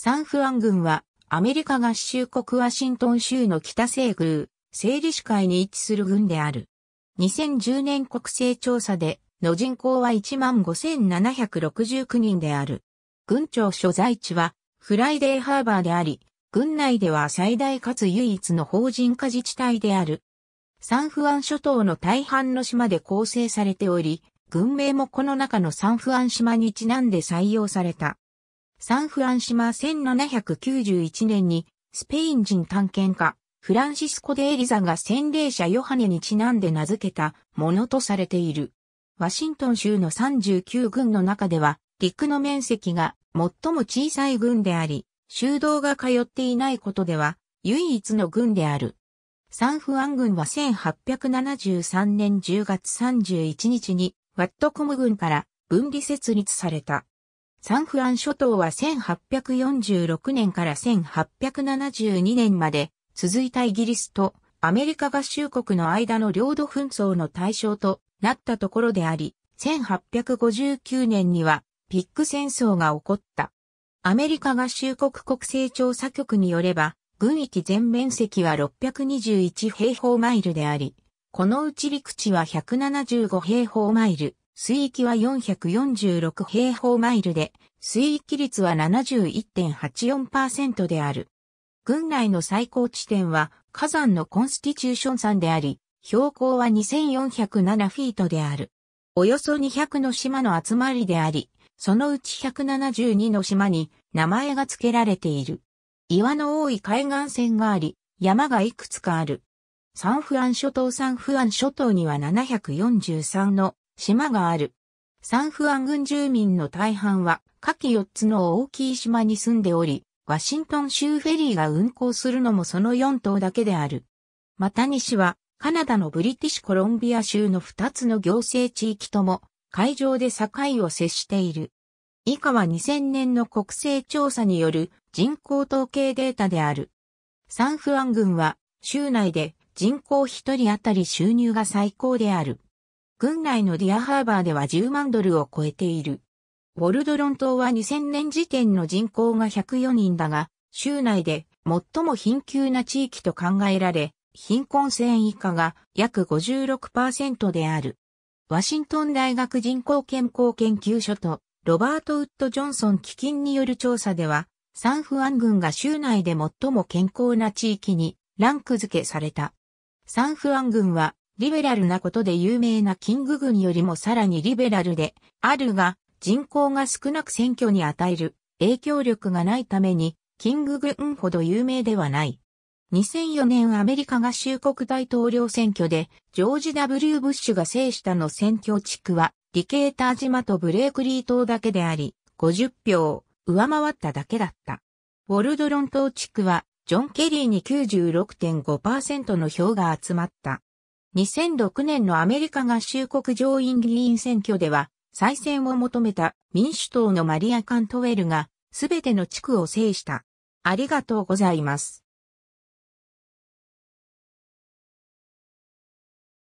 サンフアン郡はアメリカ合衆国ワシントン州の北西宮、西理市会に位置する郡である。2010年国勢調査での人口は15,769人である。郡庁所在地はフライデーハーバーであり、郡内では最大かつ唯一の法人化自治体である。サンフアン諸島の大半の島で構成されており、軍名もこの中のサンフアン島にちなんで採用された。サンフランシマ1791年に、スペイン人探検家、フランシスコ・デ・エリザが洗礼者ヨハネにちなんで名付けたものとされている。ワシントン州の39軍の中では、陸の面積が最も小さい軍であり、修道が通っていないことでは、唯一の軍である。サンフアン軍は1873年10月31日に、ワットコム軍から分離設立された。サンフラン諸島は1846年から1872年まで続いたイギリスとアメリカ合衆国の間の領土紛争の対象となったところであり、1859年にはピック戦争が起こった。アメリカ合衆国国勢調査局によれば、軍域全面積は621平方マイルであり、このうち陸地は175平方マイル、水域は446平方マイルで、水域率は71.84%である。軍内の最高地点は火山のコンスティチューション山であり、標高は2407フィートである。およそ200の島の集まりであり、そのうち172の島に名前が付けられている。岩の多い海岸線があり、山がいくつかある。サンフアン諸島サンフアン諸島には743の島がある。サンフアン軍住民の大半は、下記4つの大きい島に住んでおり、ワシントン州フェリーが運航するのもその4島だけである。また西は、カナダのブリティッシュコロンビア州の2つの行政地域とも、海上で境を接している。以下は2000年の国勢調査による人口統計データである。サンフアン軍は、州内で人口1人当たり収入が最高である。軍内のディアハーバーでは10万ドルを超えている。ウォルドロン島は2000年時点の人口が104人だが、州内で最も貧窮な地域と考えられ、貧困性以下が約56%である。ワシントン大学人口健康研究所とロバート・ウッド・ジョンソン基金による調査では、サンフアン郡が州内で最も健康な地域にランク付けされた。サンフアン郡はリベラルなことで有名なキング軍よりもさらにリベラルであるが、人口が少なく選挙に与える影響力がないために、キング軍ほど有名ではない。2004年アメリカ合衆国大統領選挙で、ジョージ・ W・ ブッシュが制したの選挙地区は、ディケーター島とブレークリー島だけであり、50票、を上回っただけだった。ウォルドロン島地区は、ジョン・ケリーに96.5%の票が集まった。2006年のアメリカ合衆国上院議員選挙では、再選を求めた民主党のマリア・カントウェルが、すべての地区を制した。ありがとうございます。